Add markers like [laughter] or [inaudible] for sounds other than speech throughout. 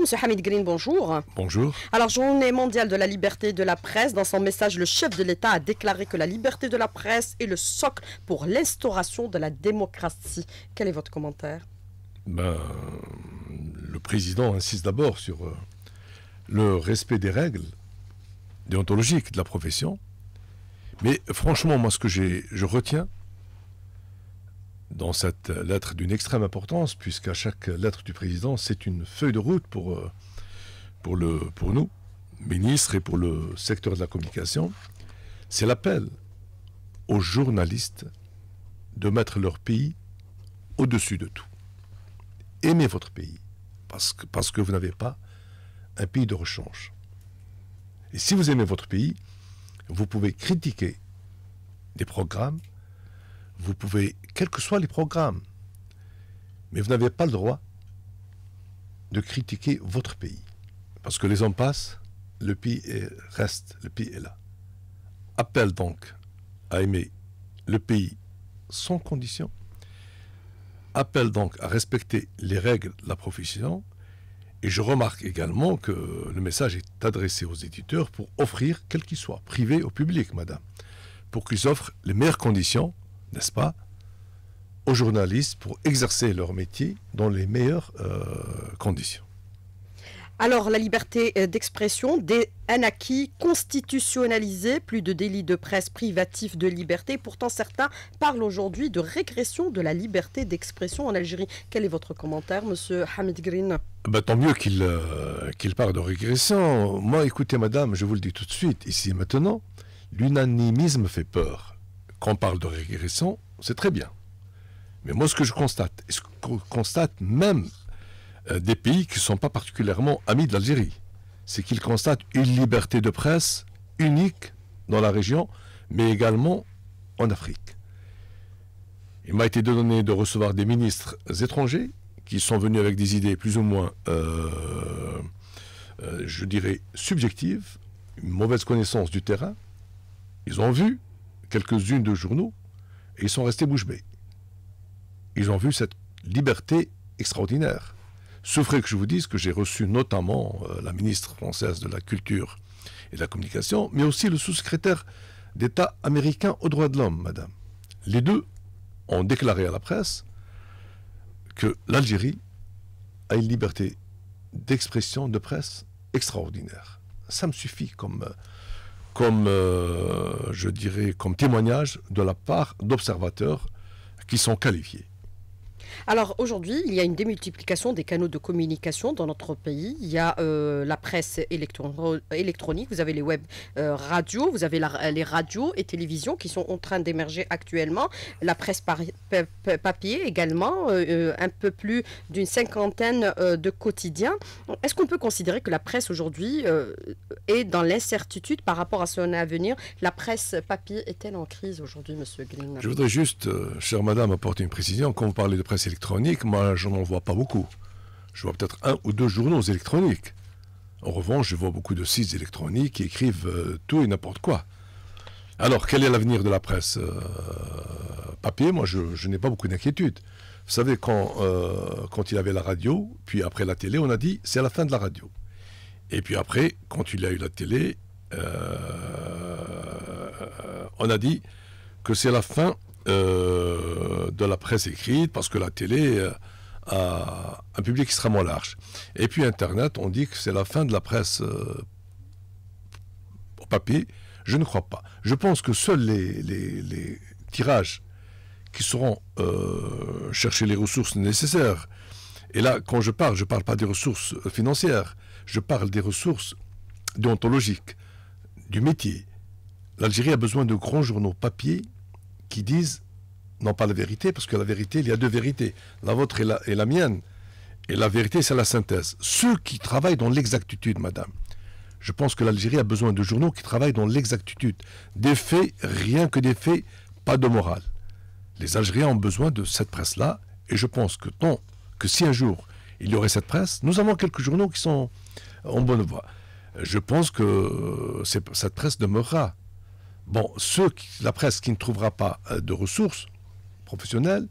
Monsieur Hamid Green, bonjour. Bonjour. Alors, journée mondiale de la liberté de la presse. Dans son message, le chef de l'État a déclaré que la liberté de la presse est le socle pour l'instauration de la démocratie. Quel est votre commentaire ben, Le président insiste d'abord sur euh, le respect des règles déontologiques de la profession. Mais franchement, moi, ce que je retiens, dans cette lettre d'une extrême importance, puisqu'à chaque lettre du président, c'est une feuille de route pour, euh, pour, le, pour nous, ministres et pour le secteur de la communication. C'est l'appel aux journalistes de mettre leur pays au-dessus de tout. Aimez votre pays, parce que, parce que vous n'avez pas un pays de rechange. Et si vous aimez votre pays, vous pouvez critiquer des programmes, vous pouvez quels que soient les programmes. Mais vous n'avez pas le droit de critiquer votre pays. Parce que les hommes passent, le pays reste, le pays est là. Appelle donc à aimer le pays sans condition. Appelle donc à respecter les règles de la profession. Et je remarque également que le message est adressé aux éditeurs pour offrir, quel qu'il soit, privé ou public, madame, pour qu'ils offrent les meilleures conditions, n'est-ce pas, aux journalistes pour exercer leur métier dans les meilleures euh, conditions. Alors, la liberté euh, d'expression, un acquis constitutionnalisé, plus de délits de presse privatifs de liberté. Pourtant, certains parlent aujourd'hui de régression de la liberté d'expression en Algérie. Quel est votre commentaire, monsieur Hamid Green bah, Tant mieux euh, qu'il parle de régression. Moi, écoutez, madame, je vous le dis tout de suite, ici et maintenant, l'unanimisme fait peur. Quand on parle de régression, c'est très bien. Mais moi, ce que je constate, et ce que constate même euh, des pays qui ne sont pas particulièrement amis de l'Algérie, c'est qu'ils constatent une liberté de presse unique dans la région, mais également en Afrique. Il m'a été donné de recevoir des ministres étrangers qui sont venus avec des idées plus ou moins, euh, euh, je dirais, subjectives, une mauvaise connaissance du terrain. Ils ont vu quelques-unes de journaux et ils sont restés bouche bée ils ont vu cette liberté extraordinaire. Souffrez que je vous dise que j'ai reçu notamment euh, la ministre française de la Culture et de la Communication, mais aussi le sous-secrétaire d'État américain aux droits de l'homme, madame. Les deux ont déclaré à la presse que l'Algérie a une liberté d'expression, de presse extraordinaire. Ça me suffit comme, comme euh, je dirais, comme témoignage de la part d'observateurs qui sont qualifiés. Alors aujourd'hui, il y a une démultiplication des canaux de communication dans notre pays. Il y a euh, la presse électronique, vous avez les web euh, radios, vous avez les radios et télévisions qui sont en train d'émerger actuellement, la presse papier également, euh, euh, un peu plus d'une cinquantaine de quotidiens. Est-ce qu'on peut considérer que la presse aujourd'hui est dans l'incertitude par rapport à son avenir La presse papier est-elle en crise aujourd'hui, Monsieur Green Je voudrais juste, chère madame, apporter une précision. Quand vous parlez de presse électronique, moi, je n'en vois pas beaucoup. Je vois peut-être un ou deux journaux électroniques. En revanche, je vois beaucoup de sites électroniques qui écrivent euh, tout et n'importe quoi. Alors, quel est l'avenir de la presse euh, papier Moi, je, n'ai pas beaucoup d'inquiétude. Vous savez, quand, euh, quand il avait la radio, puis après la télé, on a dit c'est la fin de la radio. Et puis après, quand il y a eu la télé, on a dit que c'est la fin euh, de la presse écrite, parce que la télé euh, a un public extrêmement large. Et puis Internet, on dit que c'est la fin de la presse euh, au papier. Je ne crois pas. Je pense que seuls les, tirages qui seront chercher les ressources nécessaires. Et là, quand je parle, je ne parle pas des ressources financières, je parle des ressources déontologiques, du métier. L'Algérie a besoin de grands journaux papier qui disent non pas la vérité, parce que la vérité, il y a deux vérités, la vôtre et la, mienne. Et la vérité, c'est la synthèse. Ceux qui travaillent dans l'exactitude, madame, je pense que l'Algérie a besoin de journaux qui travaillent dans l'exactitude. Des faits, rien que des faits, pas de morale. Les Algériens ont besoin de cette presse-là, et je pense que tant que si un jour il y aurait cette presse, nous avons quelques journaux qui sont en bonne voie. Je pense que euh, cette presse demeurera bon, la presse qui ne trouvera pas euh, de ressources professionnelles,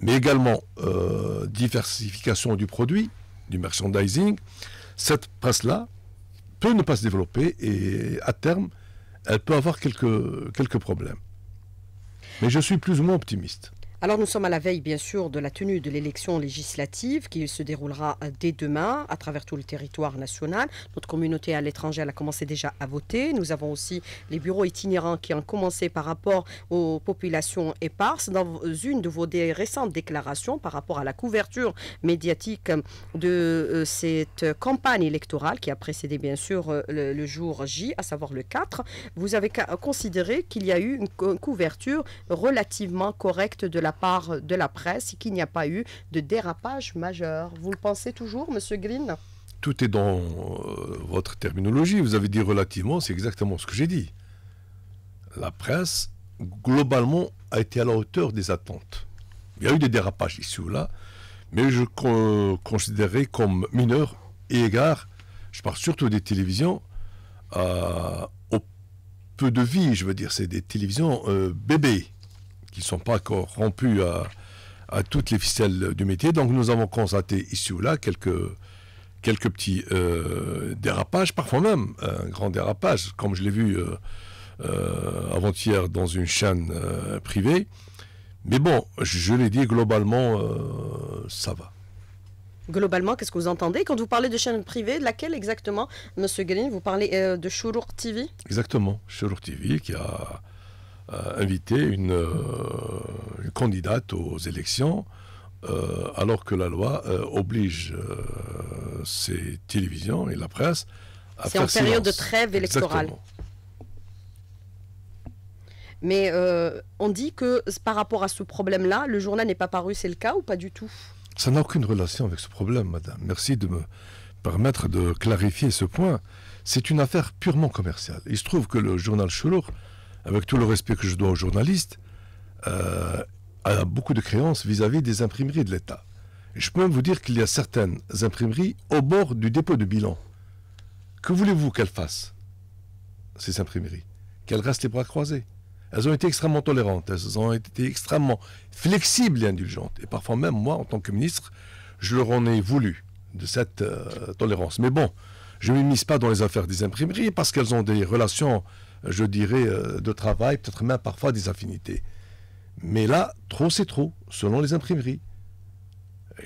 mais également euh, diversification du produit, du merchandising, cette presse-là peut ne pas se développer et à terme, elle peut avoir quelques problèmes. Mais je suis plus ou moins optimiste. Alors nous sommes à la veille bien sûr de la tenue de l'élection législative qui se déroulera euh, dès demain à travers tout le territoire national. Notre communauté à l'étranger a commencé déjà à voter. Nous avons aussi les bureaux itinérants qui ont commencé par rapport aux populations éparses. Dans une de vos récentes déclarations par rapport à la couverture médiatique de euh, cette campagne électorale qui a précédé bien sûr euh, le, le jour J, à savoir le 4, vous avez considéré qu'il y a eu une couverture relativement correcte de la part de la presse et qu'il n'y a pas eu de dérapage majeur. Vous le pensez toujours, Monsieur Green Tout est dans euh, votre terminologie. Vous avez dit relativement, c'est exactement ce que j'ai dit. La presse, globalement, a été à la hauteur des attentes. Il y a eu des dérapages ici ou là, mais je considérais comme mineurs et égard, je parle surtout des télévisions, euh, au peu de vie, je veux dire, c'est des télévisions euh, bébés qui ne sont pas corrompus à, à, toutes les ficelles du métier. Donc nous avons constaté ici ou là quelques, quelques petits euh, dérapages, parfois même un grand dérapage, comme je l'ai vu euh, euh, avant-hier dans une chaîne privée. Mais bon, je, l'ai dit, globalement, ça va. Globalement, qu'est-ce que vous entendez Quand vous parlez de chaîne privée, de laquelle exactement, Monsieur Green Vous parlez de Chourour TV Exactement, Chourour TV qui a euh, inviter euh, une, candidate aux élections euh, alors que la loi oblige ces télévisions et la presse à faire C'est en période de trêve électorale. Mais on dit que par rapport à ce problème-là, le journal n'est pas paru, c'est le cas ou pas du tout Ça n'a aucune relation avec ce problème, madame. Merci de me permettre de clarifier ce point. C'est une affaire purement commerciale. Il se trouve que le journal Chelour avec tout le respect que je dois aux journalistes, euh, a beaucoup de créances vis-à-vis des imprimeries de l'État. Je peux même vous dire qu'il y a certaines imprimeries au bord du dépôt de bilan. Que voulez-vous qu'elles fassent, ces imprimeries Qu'elles restent les bras croisés. Elles ont été extrêmement tolérantes, elles ont été extrêmement flexibles et indulgentes. Et parfois même, moi, en tant que ministre, je leur en ai voulu de cette euh, tolérance. Mais bon, je ne m'immisce pas dans les affaires des imprimeries parce qu'elles ont des relations je dirais, euh, de travail, peut-être même parfois des affinités. Mais là, trop c'est trop, selon les imprimeries.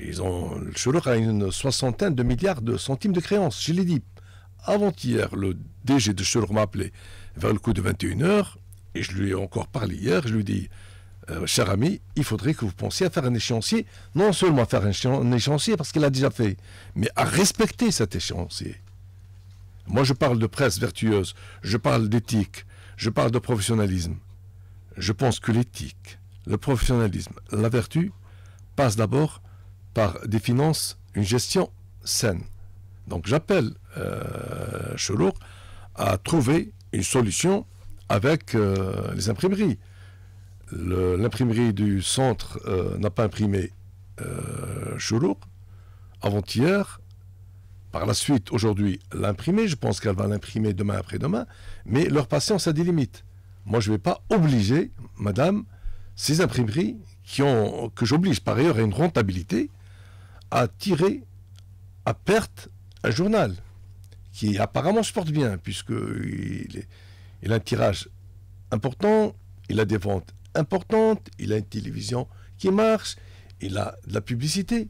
Ils ont, le leur a une soixantaine de milliards de centimes de créances, je l'ai dit. Avant-hier, le DG de Chelour m'a appelé vers le coup de 21h, et je lui ai encore parlé hier, je lui ai dit, euh, cher ami, il faudrait que vous pensiez à faire un échéancier, non seulement à faire un, échéancier parce qu'il a déjà fait, mais à respecter cet échéancier. Moi, je parle de presse vertueuse, je parle d'éthique, je parle de professionnalisme. Je pense que l'éthique, le professionnalisme, la vertu passent d'abord par des finances, une gestion saine. Donc j'appelle euh, à trouver une solution avec euh, les imprimeries. L'imprimerie du centre euh, n'a pas imprimé euh, Avant-hier, par la suite, aujourd'hui, l'imprimer. Je pense qu'elle va l'imprimer demain après-demain. Mais leur patience a des limites. Moi, je ne vais pas obliger, madame, ces imprimeries qui ont, que j'oblige par ailleurs à une rentabilité à tirer à perte un journal qui apparemment se porte bien puisqu'il il a un tirage important, il a des ventes importantes, il a une télévision qui marche, il a de la publicité.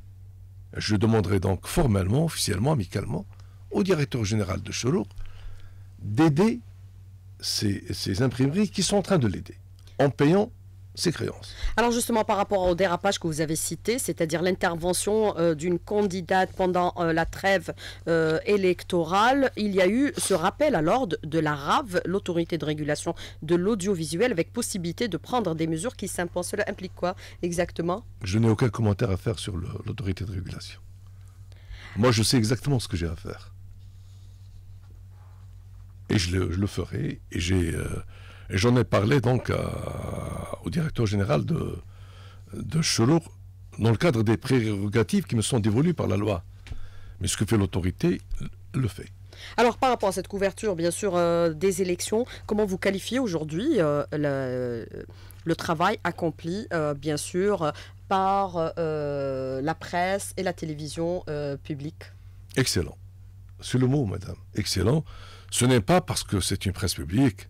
Je demanderai donc formellement, officiellement, amicalement, au directeur général de Cholour d'aider ces, ces imprimeries qui sont en train de l'aider, en payant créances. Alors justement, par rapport au dérapage que vous avez cité, c'est-à-dire l'intervention euh, d'une candidate pendant euh, la trêve euh, électorale, il y a eu ce rappel à l'ordre de la RAV, l'autorité de régulation de l'audiovisuel, avec possibilité de prendre des mesures qui s'imposent. Cela implique quoi exactement Je n'ai aucun commentaire à faire sur l'autorité de régulation. Moi, je sais exactement ce que j'ai à faire. Et je le, je le, ferai. Et j'ai et j'en ai parlé donc au directeur général de, de Chelour dans le cadre des prérogatives qui me sont dévolues par la loi. Mais ce que fait l'autorité, le fait. Alors par rapport à cette couverture, bien sûr, euh, des élections, comment vous qualifiez aujourd'hui euh, le, travail accompli, euh, bien sûr, par la presse et la télévision publique Excellent. C'est le mot, madame. Excellent. Ce n'est pas parce que c'est une presse publique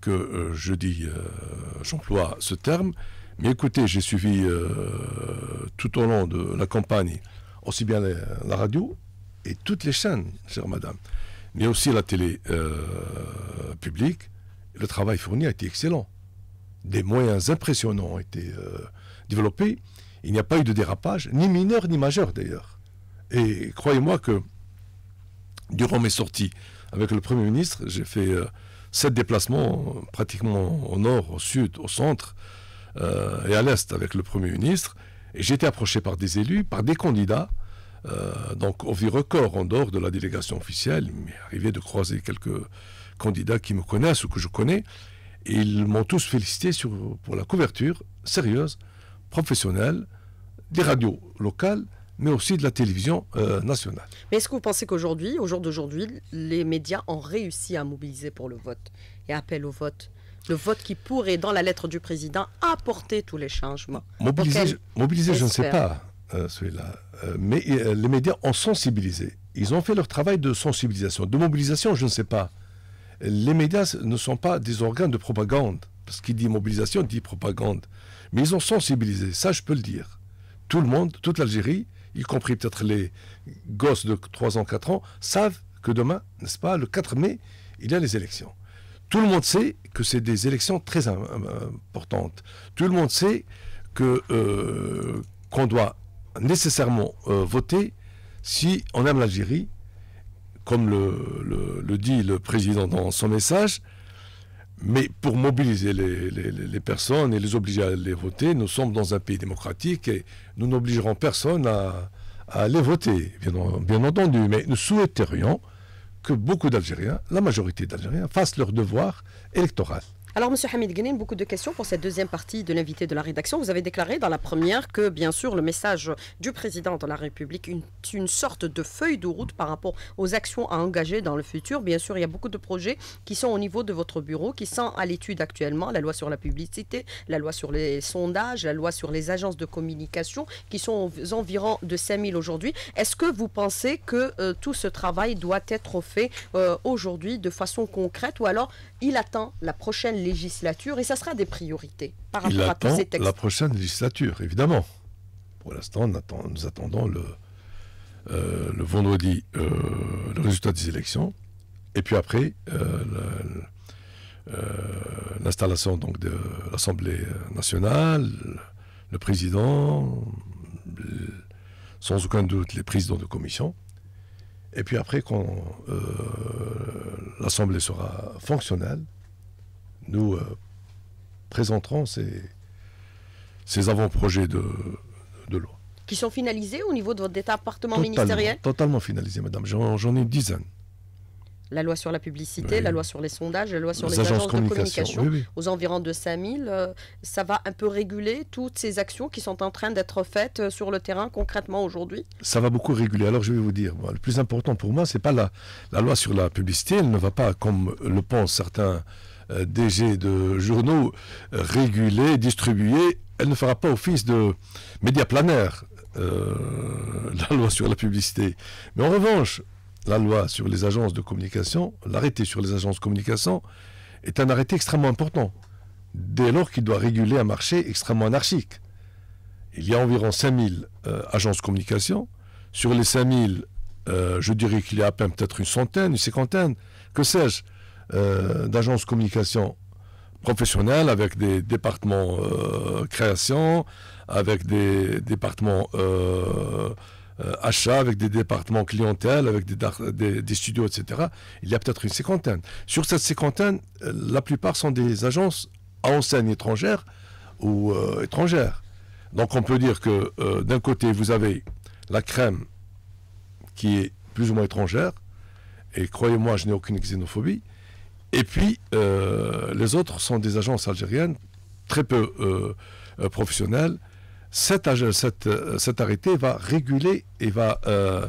que euh, je dis, euh, j'emploie ce terme. Mais écoutez, j'ai suivi euh, tout au long de la campagne, aussi bien la, radio et toutes les chaînes, chère madame, mais aussi la télé publique. Le travail fourni a été excellent. Des moyens impressionnants ont été développés. Il n'y a pas eu de dérapage, ni mineur ni majeur d'ailleurs. Et croyez-moi que durant mes sorties avec le Premier ministre, j'ai fait sept déplacements euh, pratiquement au nord, au sud, au centre euh, et à l'est avec le Premier ministre. Et j'ai été approché par des élus, par des candidats. Euh, donc, au vie record, en dehors de la délégation officielle, il m'est arrivé de croiser quelques candidats qui me connaissent ou que je connais. ils m'ont tous félicité pour la couverture sérieuse, professionnelle, des radios locales mais aussi de la télévision euh, nationale. Mais est-ce que vous pensez qu'aujourd'hui, au jour d'aujourd'hui, les médias ont réussi à mobiliser pour le vote et appel au vote le vote qui pourrait, dans la lettre du président, apporter tous les changements. Mobiliser, je, mobiliser je ne sais pas, euh, celui-là. Euh, mais les médias ont sensibilisé. Ils ont fait leur travail de sensibilisation. De mobilisation, je ne sais pas. Les médias ne sont pas des organes de propagande. Parce qui dit mobilisation, dit propagande. Mais ils ont sensibilisé, ça je peux le dire. Tout le monde, toute l'Algérie, y compris peut-être les gosses de 3 ans, 4 ans, savent que demain, n'est-ce pas, le 4 mai, il y a les élections. Tout le monde sait que c'est des élections très importantes. Tout le monde sait que euh, qu'on doit nécessairement euh, voter si on aime l'Algérie, comme le, dit le président dans son message, mais pour mobiliser les, personnes et les obliger à aller voter, nous sommes dans un pays démocratique et nous n'obligerons personne à, aller voter, bien, entendu. Mais nous souhaiterions que beaucoup d'Algériens, la majorité d'Algériens, fassent leur devoir électoral. Alors, Monsieur Hamid Guenin, beaucoup de questions pour cette deuxième partie de l'invité de la rédaction. Vous avez déclaré dans la première que, bien sûr, le message du président de la République, une, une sorte de feuille de route par rapport aux actions à engager dans le futur. Bien sûr, il y a beaucoup de projets qui sont au niveau de votre bureau, qui sont à l'étude actuellement. La loi sur la publicité, la loi sur les sondages, la loi sur les agences de communication, qui sont aux environs de 5000 aujourd'hui. Est-ce que vous pensez que euh, tout ce travail doit être fait euh, aujourd'hui de façon concrète ou alors il attend la prochaine législature et ça sera des priorités par rapport à tous ces textes. La prochaine législature, évidemment. Pour l'instant, nous attendons le, euh, vendredi euh, le résultat des élections et puis après euh, l'installation donc de l'Assemblée nationale, le président, sans aucun doute les présidents de commission. Et puis après, quand l'Assemblée sera fonctionnelle, nous euh, présenterons ces, avant-projets de, loi. Qui sont finalisés au niveau de votre département ministériel Totalement finalisés, madame. J'en ai une dizaine la loi sur la publicité, la loi sur les sondages, la loi sur les, agences, de communication, aux environs de 5000, euh, ça va un peu réguler toutes ces actions qui sont en train d'être faites euh, sur le terrain concrètement aujourd'hui Ça va beaucoup réguler. Alors je vais vous dire, le plus important pour moi, c'est pas la, loi sur la publicité, elle ne va pas, comme le pensent certains euh, DG de journaux, réguler, distribuer, elle ne fera pas office de média planaire, [laughs] la loi sur la publicité. Mais en revanche, la loi sur les agences de communication, l'arrêté sur les agences de communication, est un arrêté extrêmement important, dès lors qu'il doit réguler un marché extrêmement anarchique. Il y a environ 5000 euh, agences de communication. Sur les 5000, euh, je dirais qu'il y a à peine peut-être une centaine, une cinquantaine, que sais-je, euh, d'agences de communication professionnelles avec des départements création, avec des départements euh, achats, avec des départements clientèles, avec des, studios, etc. Il y a peut-être une cinquantaine. Sur cette cinquantaine, euh, la plupart sont des agences à enseigne étrangère ou euh, étrangères. Donc on peut dire que d'un côté, vous avez la crème qui est plus ou moins étrangère, et croyez-moi, je n'ai aucune xénophobie. Et puis, les autres sont des agences algériennes, très peu professionnelles, euh, cet, arrêté va réguler et va euh,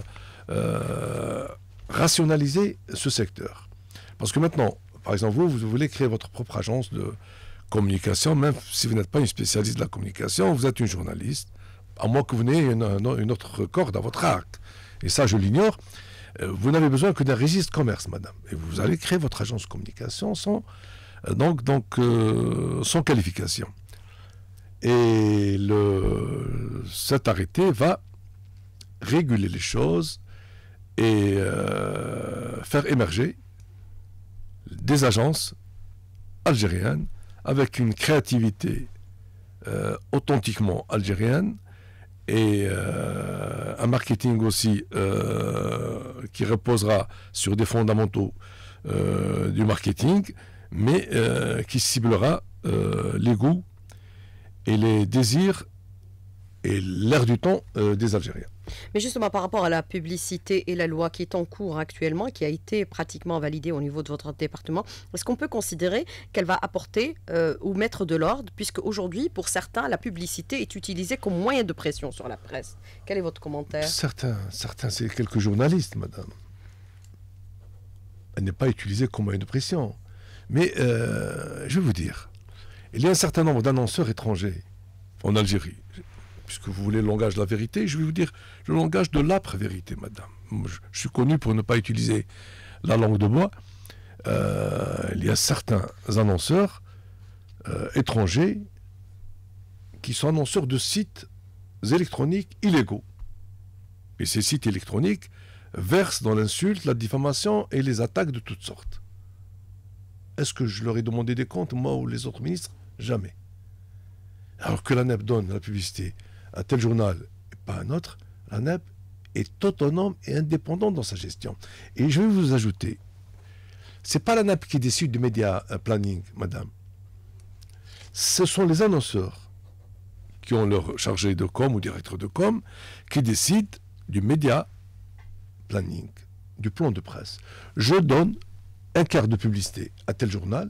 euh, rationaliser ce secteur. Parce que maintenant, par exemple, vous, vous voulez créer votre propre agence de communication, même si vous n'êtes pas une spécialiste de la communication, vous êtes une journaliste, à moins que vous n'ayez une, autre corde à votre arc. Et ça, je l'ignore. Vous n'avez besoin que d'un registre commerce, madame. Et vous allez créer votre agence de communication sans, donc, donc, sans qualification. Et cet arrêté va réguler les choses et euh, faire émerger des agences algériennes avec une créativité euh, authentiquement algérienne et euh, un marketing aussi qui reposera sur des fondamentaux du marketing, mais qui ciblera les goûts et les désirs et l'air du temps euh, des Algériens. Mais justement, par rapport à la publicité et la loi qui est en cours actuellement, qui a été pratiquement validée au niveau de votre département, est-ce qu'on peut considérer qu'elle va apporter euh, ou mettre de l'ordre, puisque aujourd'hui, pour certains, la publicité est utilisée comme moyen de pression sur la presse Quel est votre commentaire Certains, certains c'est quelques journalistes, madame. Elle n'est pas utilisée comme moyen de pression. Mais euh, je vais vous dire, il y a un certain nombre d'annonceurs étrangers en Algérie. Puisque vous voulez le langage de la vérité, je vais vous dire le langage de l'âpre vérité, madame. Je, suis connu pour ne pas utiliser la langue de bois. Euh, il y a certains annonceurs euh, étrangers qui sont annonceurs de sites électroniques illégaux. Et ces sites électroniques versent dans l'insulte, la diffamation et les attaques de toutes sortes. Est-ce que je leur ai demandé des comptes, moi ou les autres ministres Jamais. Alors que la e donne la publicité à tel journal et pas à un autre, la e est autonome et indépendante dans sa gestion. Et je vais vous ajouter, ce n'est pas la e qui décide du média euh, planning, madame. Ce sont les annonceurs qui ont leur chargé de com ou directeur de com qui décident du média planning, du plan de presse. Je donne un quart de publicité à tel journal,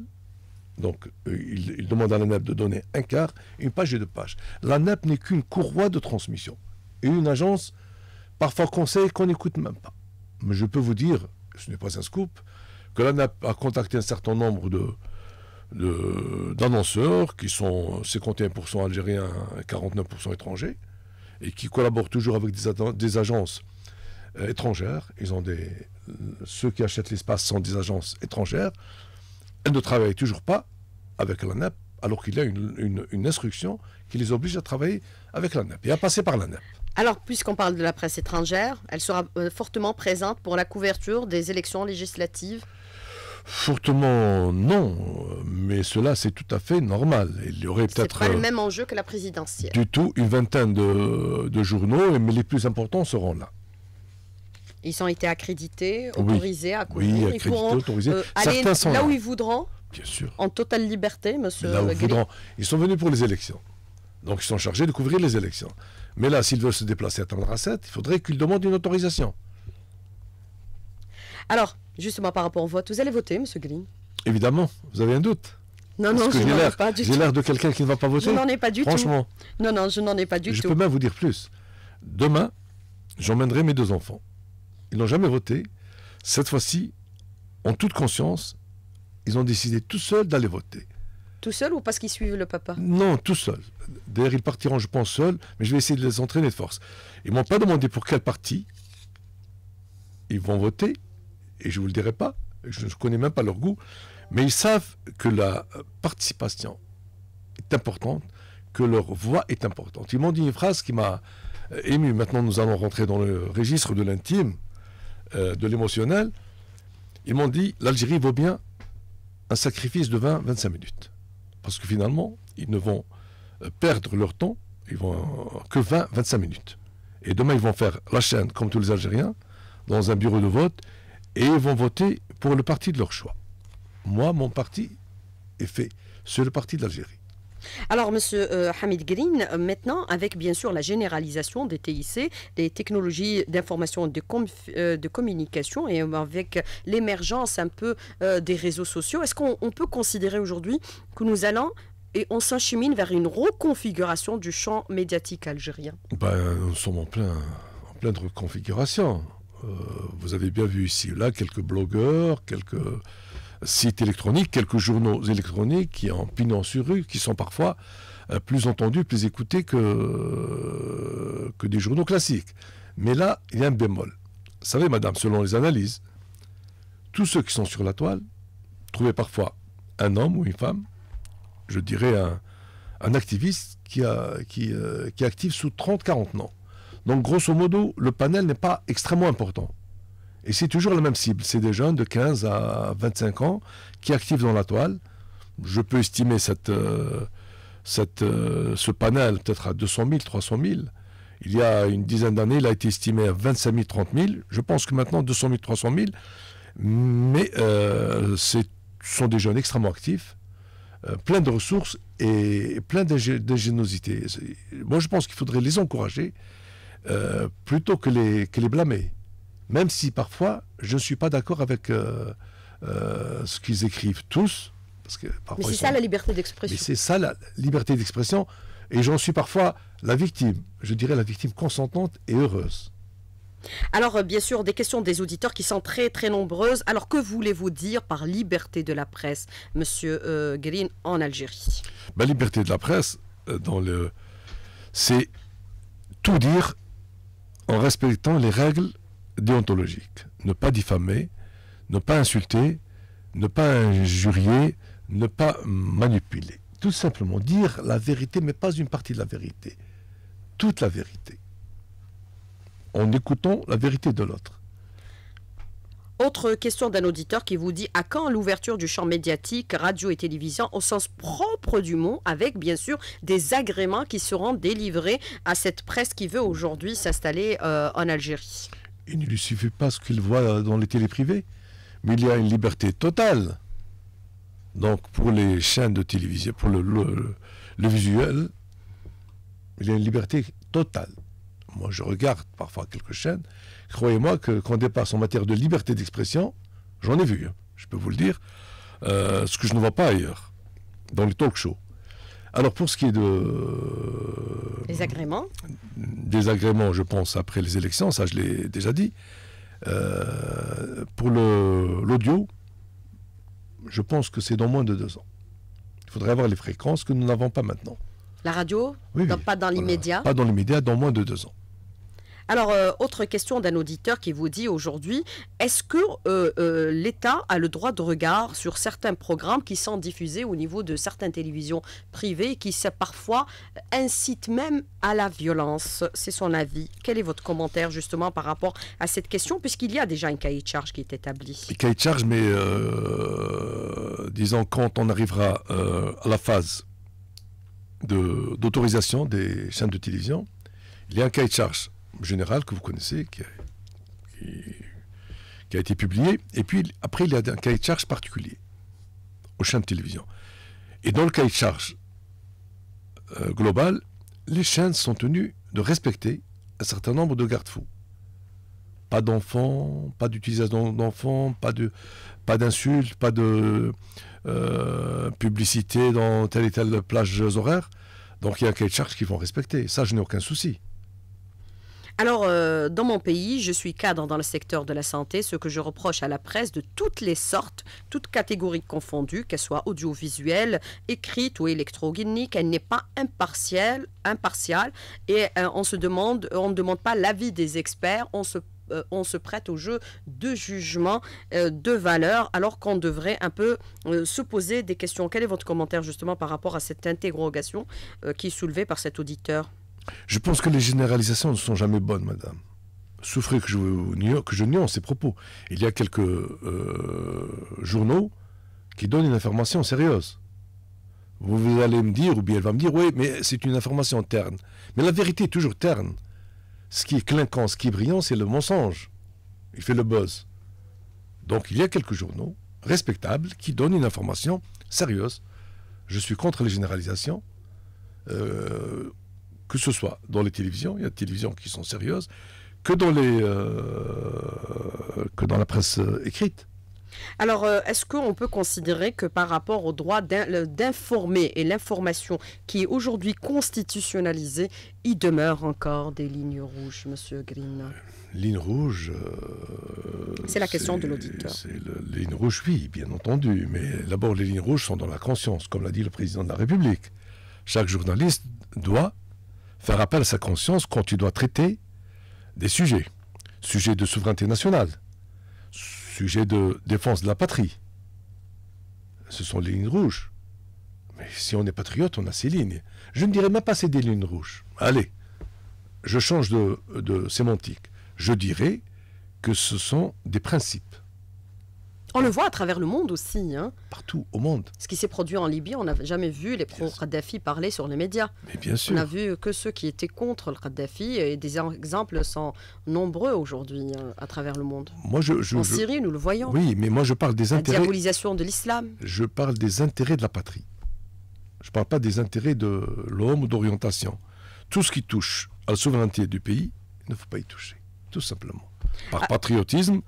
donc, euh, il, demande à l'ANEP de donner un quart, une page et deux pages. L'ANEP n'est qu'une courroie de transmission et une agence, parfois conseil, qu'on n'écoute même pas. Mais je peux vous dire, ce n'est pas un scoop, que l'ANEP a contacté un certain nombre de, d'annonceurs qui sont 51% algériens, 49% étrangers, et qui collaborent toujours avec des, agences euh, étrangères. Ils ont des, euh, ceux qui achètent l'espace sont des agences étrangères. Elles ne travaille toujours pas avec la NEP, alors qu'il y a une, instruction qui les oblige à travailler avec la NEP et à passer par la NEP. Alors, puisqu'on parle de la presse étrangère, elle sera euh, fortement présente pour la couverture des élections législatives Fortement non, mais cela c'est tout à fait normal. Il y aurait peut-être. pas le euh, même enjeu que la présidentielle. Du tout, une vingtaine de journaux, mais les plus importants seront là. Ils ont été accrédités, autorisés à courir. accrédités, ils autorisés. Euh, aller là, où ils voudront. sûr. En totale liberté, monsieur. Là où ils voudront. Ils sont venus pour les élections. Donc ils sont chargés de couvrir les élections. Mais là, s'ils veulent se déplacer à Tamaracet, il faudrait qu'ils demandent une autorisation. Alors, justement par rapport au vote, vous allez voter, monsieur Green Évidemment, vous avez un doute non, non, je n'en ai pas du tout. J'ai l'air de quelqu'un qui ne va pas voter. Je n'en ai pas du tout. Franchement. Non, non, je n'en ai pas du tout. Je peux même vous dire plus. Demain, j'emmènerai mes deux enfants ils n'ont jamais voté. Cette fois-ci, en toute conscience, ils ont décidé tout seuls d'aller voter. Tout seuls ou parce qu'ils suivent le papa Non, tout seuls. D'ailleurs, ils partiront, je pense, seuls, mais je vais essayer de les entraîner de force. Ils ne m'ont pas demandé pour quel parti ils vont voter, et je ne vous le dirai pas, je ne connais même pas leur goût, mais ils savent que la participation est importante, que leur voix est importante. Ils m'ont dit une phrase qui m'a euh, ému. Maintenant, nous allons rentrer dans le registre de l'intime. Euh, de l'émotionnel, ils m'ont dit l'Algérie vaut bien un sacrifice de 20-25 minutes. Parce que finalement, ils ne vont euh, perdre leur temps, ils vont euh, que 20-25 minutes. Et demain, ils vont faire la chaîne, comme tous les Algériens, dans un bureau de vote, et ils vont voter pour le parti de leur choix. Moi, mon parti est fait. sur le parti de l'Algérie. Alors, Monsieur euh, Hamid Green, euh, maintenant, avec bien sûr la généralisation des TIC, des technologies d'information et de, euh, communication, et avec l'émergence un peu des réseaux sociaux, est-ce qu'on peut considérer aujourd'hui que nous allons et on s'achemine vers une reconfiguration du champ médiatique algérien ben, Nous sommes en plein, en reconfiguration. vous avez bien vu ici là quelques blogueurs, quelques sites électroniques, quelques journaux électroniques qui en pinant sur rue, qui sont parfois euh, plus entendus, plus écoutés que, que des journaux classiques. Mais là, il y a un bémol. Vous savez, madame, selon les analyses, tous ceux qui sont sur la toile trouvaient parfois un homme ou une femme, je dirais un, activiste qui, a, qui, euh, qui active sous 30-40 ans. Donc, grosso modo, le panel n'est pas extrêmement important. Et c'est toujours la même cible. C'est des jeunes de 15 à 25 ans qui activent dans la toile. Je peux estimer euh, euh, ce panel peut-être à 200 000, 300 000. Il y a une dizaine d'années, il a été estimé à 25 000, 30 000. Je pense que maintenant 200 000, 300 000. Mais euh, ce sont des jeunes extrêmement actifs, pleins de ressources et pleins d'ingéniosité. Moi, je pense qu'il faudrait les encourager plutôt que les blâmer même si parfois je ne suis pas d'accord avec euh, euh, ce qu'ils écrivent tous. Parce que Mais c'est ça la liberté d'expression. c'est ça la liberté d'expression. Et j'en suis parfois la victime, je dirais la victime consentante et heureuse. Alors, euh, bien sûr, des questions des auditeurs qui sont très, très nombreuses. Alors, que voulez-vous dire par liberté de la presse, Monsieur Green, en Algérie La ben, liberté de la presse, dans le... c'est tout dire en respectant les règles déontologique. Ne pas diffamer, ne pas insulter, ne pas injurier, ne pas manipuler. Tout simplement dire la vérité, mais pas une partie de la vérité. Toute la vérité. En écoutant la vérité de l'autre. Autre question d'un auditeur qui vous dit à quand l'ouverture du champ médiatique, radio et télévision au sens propre du mot, avec bien sûr des agréments qui seront délivrés à cette presse qui veut aujourd'hui s'installer euh, en Algérie il ne lui suffit pas ce qu'il voit dans les télés privées, mais il y a une liberté totale. Donc pour les chaînes de télévision, pour le, le, visuel, il y a une liberté totale. Moi, je regarde parfois quelques chaînes. Croyez-moi que quand on dépasse en matière de liberté d'expression, j'en ai vu, hein, je peux vous le dire, euh, ce que je ne vois pas ailleurs, dans les talk shows. Alors pour ce qui est de... Les agréments Des agréments, je pense, après les élections, ça je l'ai déjà dit. Euh, pour l'audio, je pense que c'est dans moins de deux ans. Il faudrait avoir les fréquences que nous n'avons pas maintenant. La radio Pas dans l'immédiat Pas dans l'immédiat, dans moins de deux ans. Alors, euh, autre question d'un auditeur qui vous dit aujourd'hui, est-ce que euh, euh, l'État a le droit de regard sur certains programmes qui sont diffusés au niveau de certaines télévisions privées qui parfois incitent même à la violence C'est son avis. Quel est votre commentaire justement par rapport à cette question puisqu'il y a déjà un cahier de charge qui est établi Un cahier de charge, mais disons quand on arrivera à la phase d'autorisation des chaînes de télévision, il y a un cahier de charge général que vous connaissez, qui a, été publié. Et puis, après, il y a un cahier de charge particulier aux chaînes de télévision. Et dans le cahier de charge euh, global, les chaînes sont tenues de respecter un certain nombre de garde-fous. Pas d'enfants, pas d'utilisation d'enfants, pas de pas d'insultes, pas de euh, publicité dans telle et telle plage horaire. Donc il y a un cahier de charge qu'ils vont respecter. Ça, je n'ai aucun souci. Alors, euh, dans mon pays, je suis cadre dans le secteur de la santé, ce que je reproche à la presse de toutes les sortes, toutes catégories confondues, qu'elle soit audiovisuelle, écrite ou électrogénique, elle n'est pas impartiale, impartiale et euh, on se demande, on ne demande pas l'avis des experts, on se euh, on se prête au jeu de jugement, de valeur, alors qu'on devrait un peu se poser des questions. Quel est votre commentaire justement par rapport à cette interrogation qui est soulevée par cet auditeur je pense que les généralisations ne sont jamais bonnes, madame. Souffrez que je, que je nuance ces propos. Il y a quelques euh, journaux qui donnent une information sérieuse. Vous allez me dire, ou bien elle va me dire, oui, mais c'est une information terne. Mais la vérité est toujours terne. Ce qui est clinquant, ce qui est brillant, c'est le mensonge. Il fait le buzz. Donc il y a quelques journaux respectables qui donnent une information sérieuse. Je suis contre les généralisations. Euh, que ce soit dans les télévisions, il y a des télévisions qui sont sérieuses, que dans, les, euh, que dans la presse euh, écrite. Alors, euh, est-ce qu'on peut considérer que par rapport au droit d'informer et l'information qui est aujourd'hui constitutionnalisée, il demeure encore des lignes rouges, Monsieur Green Lignes rouges. c'est la question de l'auditeur. C'est rouges, ligne oui, bien entendu. Mais d'abord, les lignes rouges sont dans la conscience, comme l'a dit le président de la République. Chaque journaliste doit faire appel à sa conscience quand tu dois traiter des sujets. Sujets de souveraineté nationale, sujets de défense de la patrie. Ce sont les lignes rouges. Mais si on est patriote, on a ces lignes. Je ne dirais même pas c'est des lignes rouges. Allez, je change de, de sémantique. Je dirais que ce sont des principes. On le voit à travers le monde aussi. Hein. Partout au monde. Ce qui s'est produit en Libye, on n'a jamais vu les pro-Kadhafi parler sur les médias. Mais bien sûr. On n'a vu que ceux qui étaient contre le Kadhafi et des exemples sont nombreux aujourd'hui hein, à travers le monde. Moi, je, je en Syrie, nous le voyons. Oui, mais moi je parle des intérêts. La diabolisation de l'islam. Je parle des intérêts de la patrie. Je ne parle pas des intérêts de l'homme ou d'orientation. Tout ce qui touche à la souveraineté du pays, il ne faut pas y toucher, tout simplement. Par ah. patriotisme,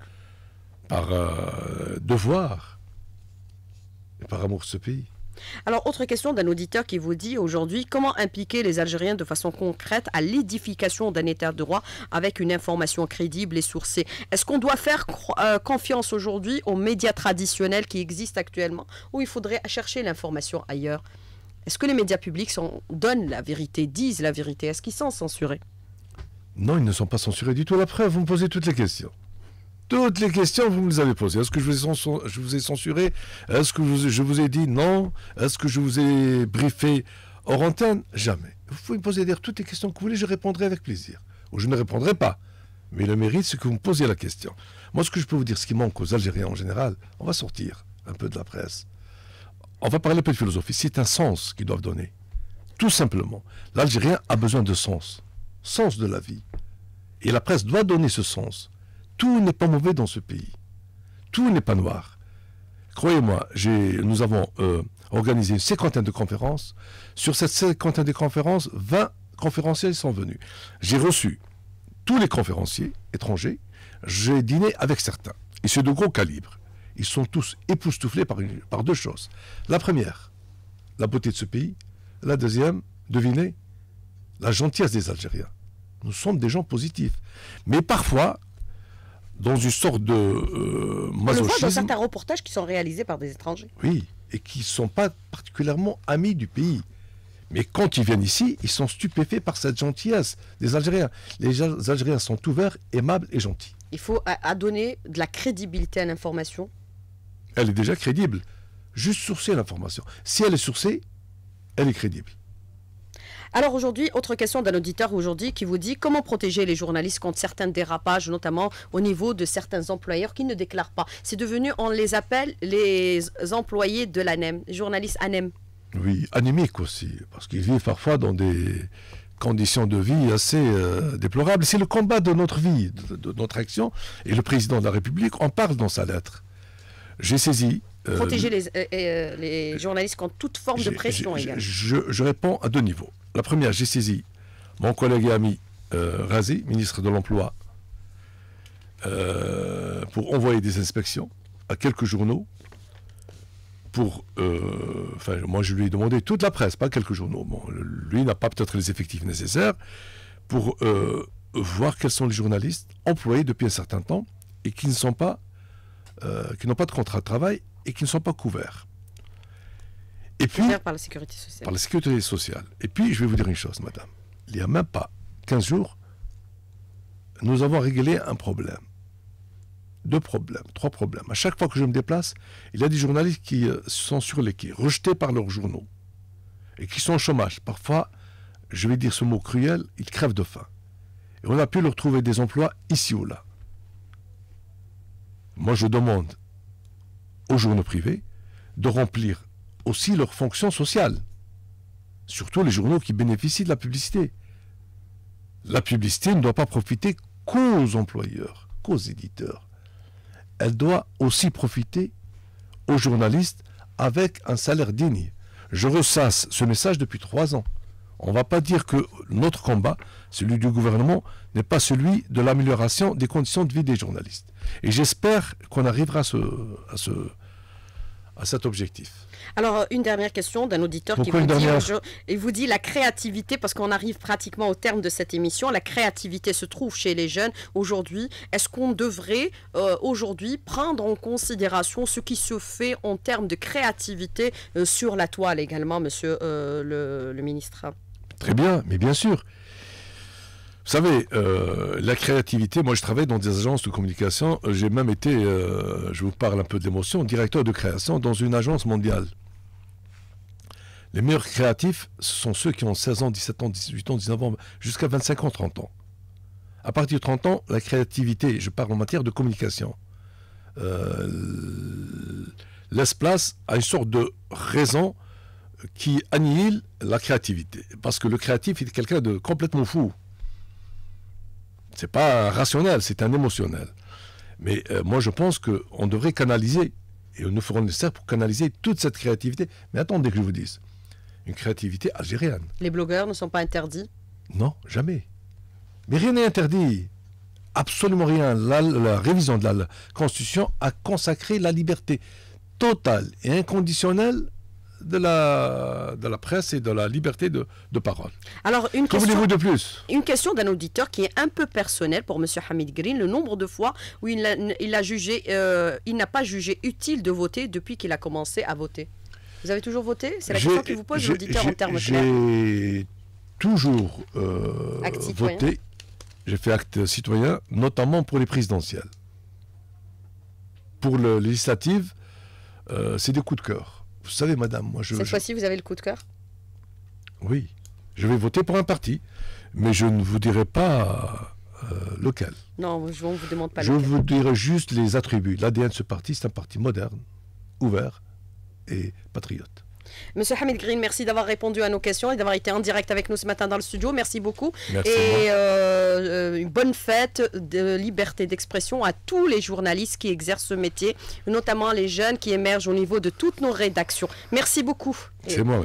par euh, devoir et par amour de ce pays. Alors, autre question d'un auditeur qui vous dit aujourd'hui comment impliquer les Algériens de façon concrète à l'édification d'un État de droit avec une information crédible et sourcée Est-ce qu'on doit faire euh, confiance aujourd'hui aux médias traditionnels qui existent actuellement ou il faudrait chercher l'information ailleurs Est-ce que les médias publics donnent la vérité, disent la vérité Est-ce qu'ils sont censurés Non, ils ne sont pas censurés du tout. Après, vous me posez toutes les questions. Toutes les questions, vous me les avez posées. Est-ce que je vous ai, censuré Est-ce que je vous ai dit non Est-ce que je vous ai briefé hors antenne Jamais. Vous pouvez me poser toutes les questions que vous voulez, je répondrai avec plaisir. Ou je ne répondrai pas. Mais le mérite, c'est que vous me posiez la question. Moi, ce que je peux vous dire, ce qui manque aux Algériens en général, on va sortir un peu de la presse. On va parler un peu de philosophie. C'est un sens qu'ils doivent donner. Tout simplement. L'Algérien a besoin de sens. Sens de la vie. Et la presse doit donner ce sens. Tout n'est pas mauvais dans ce pays. Tout n'est pas noir. Croyez-moi, nous avons euh, organisé une cinquantaine de conférences. Sur cette cinquantaine de conférences, 20 conférenciers sont venus. J'ai reçu tous les conférenciers étrangers. J'ai dîné avec certains. Et c'est de gros calibre. Ils sont tous époustouflés par, par deux choses. La première, la beauté de ce pays. La deuxième, devinez, la gentillesse des Algériens. Nous sommes des gens positifs. Mais parfois, dans une sorte de masochisme. Euh, On le voit dans certains reportages qui sont réalisés par des étrangers. Oui, et qui ne sont pas particulièrement amis du pays. Mais quand ils viennent ici, ils sont stupéfaits par cette gentillesse des Algériens. Les Algériens sont ouverts, aimables et gentils. Il faut euh, donner de la crédibilité à l'information. Elle est déjà crédible. Juste sourcer l'information. Si elle est sourcée, elle est crédible. Alors aujourd'hui, autre question d'un auditeur aujourd'hui qui vous dit comment protéger les journalistes contre certains dérapages, notamment au niveau de certains employeurs qui ne déclarent pas. C'est devenu, on les appelle les employés de l'ANEM, journalistes ANEM. Oui, anémiques aussi, parce qu'ils vivent parfois dans des conditions de vie assez euh, déplorables. C'est le combat de notre vie, de, notre action, et le président de la République en parle dans sa lettre. J'ai saisi. Euh, protéger euh, les, journalistes contre toute forme de pression également. je réponds à deux niveaux la première, j'ai saisi mon collègue et ami euh, Razi, ministre de l'Emploi, euh, pour envoyer des inspections à quelques journaux. Pour, euh, enfin, moi, je lui ai demandé toute la presse, pas quelques journaux. lui n'a pas peut-être les effectifs nécessaires pour voir quels sont les journalistes employés depuis un certain temps et qui ne sont pas, qui n'ont pas de contrat de travail et qui ne sont pas couverts. Et puis, par la sécurité sociale. Par la sécurité sociale. Et puis, je vais vous dire une chose, madame. Il n'y a même pas 15 jours, nous avons réglé un problème. Deux problèmes, trois problèmes. À chaque fois que je me déplace, il y a des journalistes qui euh, sont sur les quais, rejetés par leurs journaux, et qui sont au chômage. Parfois, je vais dire ce mot cruel, ils crèvent de faim. Et on a pu leur trouver des emplois ici ou là. Moi, je demande aux journaux privés de remplir aussi leur fonction sociale. Surtout les journaux qui bénéficient de la publicité. La publicité ne doit pas profiter qu'aux employeurs, qu'aux éditeurs. Elle doit aussi profiter aux journalistes avec un salaire digne. Je ressasse ce message depuis trois ans. On ne va pas dire que notre combat, celui du gouvernement, n'est pas celui de l'amélioration des conditions de vie des journalistes. Et j'espère qu'on arrivera à ce, à ce, à cet objectif. Alors, euh, une dernière question d'un auditeur qui vous, dit, vous dit la créativité, parce qu'on arrive pratiquement au terme de cette émission, la créativité se trouve chez les jeunes aujourd'hui. Est-ce qu'on devrait euh, aujourd'hui prendre en considération ce qui se fait en termes de créativité euh, sur la toile également, monsieur le, ministre Très bien, mais bien sûr. Vous savez, euh, la créativité, moi je travaille dans des agences de communication, euh, j'ai même été, euh, je vous parle un peu de l'émotion, directeur de création dans une agence mondiale. Les meilleurs créatifs, ce sont ceux qui ont 16 ans, 17 ans, 18 ans, 19 ans, jusqu'à 25 ans, 30 ans. À partir de 30 ans, la créativité, je parle en matière de communication, laisse place à une sorte de raison qui annihile la créativité. Parce que le créatif est quelqu'un de complètement fou c'est pas rationnel, c'est un émotionnel. Mais euh, moi, je pense qu'on devrait canaliser, et nous ferons le nécessaire pour canaliser toute cette créativité. Mais attendez que je vous dise, une créativité algérienne. Les blogueurs ne sont pas interdits Non, jamais. Mais rien n'est interdit. Absolument rien. La, révision de la Constitution a consacré la liberté totale et inconditionnelle de la, la presse et de la liberté de, parole. Alors, une question, de plus Une question d'un auditeur qui est un peu personnel pour M. Hamid Green, le nombre de fois où il a, jugé, euh, il n'a pas jugé utile de voter depuis qu'il a commencé à voter. Vous avez toujours voté C'est la question qu'il vous pose l'auditeur en termes J'ai toujours euh, voté. J'ai fait acte citoyen, notamment pour les présidentielles. Pour le législative, euh, c'est des coups de cœur. Vous savez, madame, moi je. Cette fois-ci, vous avez le coup de cœur Oui. Je vais voter pour un parti, mais je ne vous dirai pas euh, lequel. Non, je ne vous demande pas Je vous dirai juste les attributs. L'ADN de ce parti, c'est un parti moderne, ouvert et patriote. Monsieur Hamid Green, merci d'avoir répondu à nos questions et d'avoir été en direct avec nous ce matin dans le studio. Merci beaucoup. et euh, une bonne fête de liberté d'expression à tous les journalistes qui exercent ce métier, notamment les jeunes qui émergent au niveau de toutes nos rédactions. Merci beaucoup.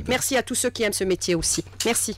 merci à tous ceux qui aiment ce métier aussi. Merci.